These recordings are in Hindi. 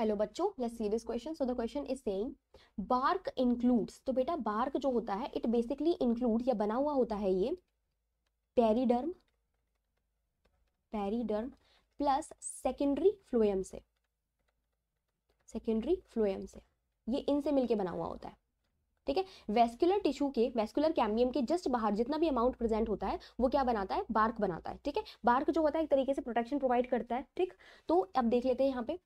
हेलो बच्चों let's see this question so the question is saying bark includes तो बेटा बार्क जो होता है इट बेसिकली इंक्लूड या बना हुआ होता है ये periderm periderm plus secondary phloem से सेकेंडरी फ्लोएम से ये इनसे मिलके बना हुआ होता है ठीक है वेस्कुलर टिश्यू के वेस्कुलर कैम्बियम के जस्ट बाहर जितना भी अमाउंट प्रेजेंट होता है वो क्या बनाता है बार्क बनाता है ठीक है बार्क जो होता है एक तरीके से प्रोटेक्शन प्रोवाइड करता है ठीक तो अब देख लेते हैं यहाँ पे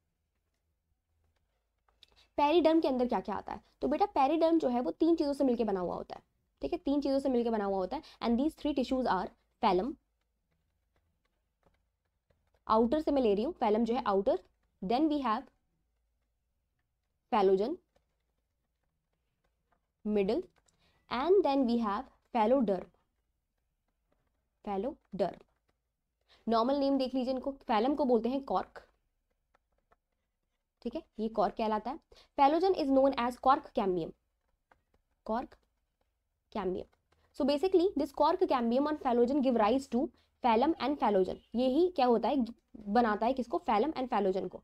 पेरीडर्म के अंदर क्या क्या आता है तो बेटा पेरीडर्म जो है वो तीन चीज़ों से मिलकर बना हुआ होता है ठीक है तीन चीज़ों से मिलकर बना हुआ होता है and these three tissues are phellem outer से मैं ले रही हूँ फैलम जो है outer then we have phellogen middle and then we have phelloderm phelloderm normal name देख लीजिए इनको फैलम को बोलते हैं कॉर्क ठीक है ये कॉर्क कहलाता है phellogen is known as cork cambium cork cambium so basically this cork cambium on phellogen give rise to phellem and phellogen यही क्या होता है बनाता है किसको फैलम एंड फैलोजन को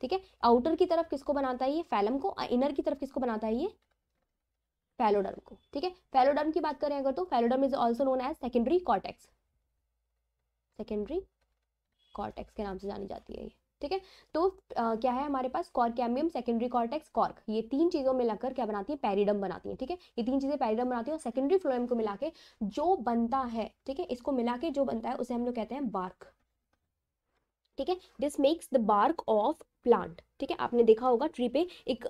ठीक है आउटर की तरफ किसको बनाता है ये फैलम को इनर की तरफ किसको बनाता है ये फैलोडर्म को ठीक है फैलोडर्म की बात करें अगर तो phelloderm is also known as secondary cortex secondary cortex के नाम से जानी जाती है ये ठीक है तो आ, क्या है हमारे पास कॉर्कैमियम सेकेंडरी कॉर्टेक्स कॉर्क ये तीन चीज़ों में लगकर क्या बनाती है पेरिडम बनाती है ठीक है ये तीन चीज़ें पेरिडम बनाती है और सेकेंडरी फ्लोएम को मिला के जो बनता है ठीक है इसको मिला के जो बनता है उसे हम लोग कहते हैं बार्क ठीक है this makes the bark of plant ठीक है आपने देखा होगा ट्री पे एक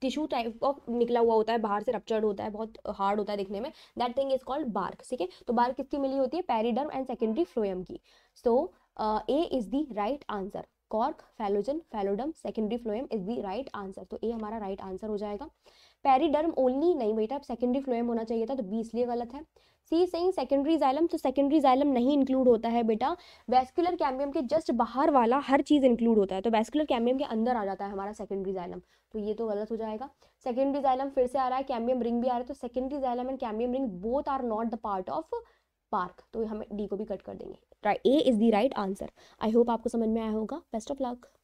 टिश्यू टाइप ऑफ निकला हुआ होता है बाहर से रप्चर्ड होता है बहुत हार्ड होता है दिखने में that thing is called bark ठीक है तो बार्क किसकी मिली होती है पेरीडर्म एंड सेकेंडरी फ्लोएम की so so, A is the right answer cork phellogen phelloderm secondary phloem is the right answer तो ए हमारा राइट right आंसर हो जाएगा पेरीडर्म ओनली नहीं बेटा सेकेंडरी फ्लोएम होना चाहिए था तो बी इसलिए गलत है सी सही सेकेंडरी जाइलम तो सेकेंडरी जाइलम नहीं इंक्लूड होता है बेटा वेस्कुलर कैम्बियम के जस्ट बाहर वाला हर चीज़ इंक्लूड होता है तो वेस्कुलर कैम्बियम के अंदर आ जाता है हमारा सेकेंडरी जाइलम तो ये तो गलत हो जाएगा सेकेंडरी जाइलम फिर से आ रहा है कैम्बियम रिंग भी आ रहा है तो secondary xylem and cambium ring both are not the part of bark तो हमें डी को भी कट कर देंगे A is the right answer I hope आपको समझ में आया होगा बेस्ट ऑफ लक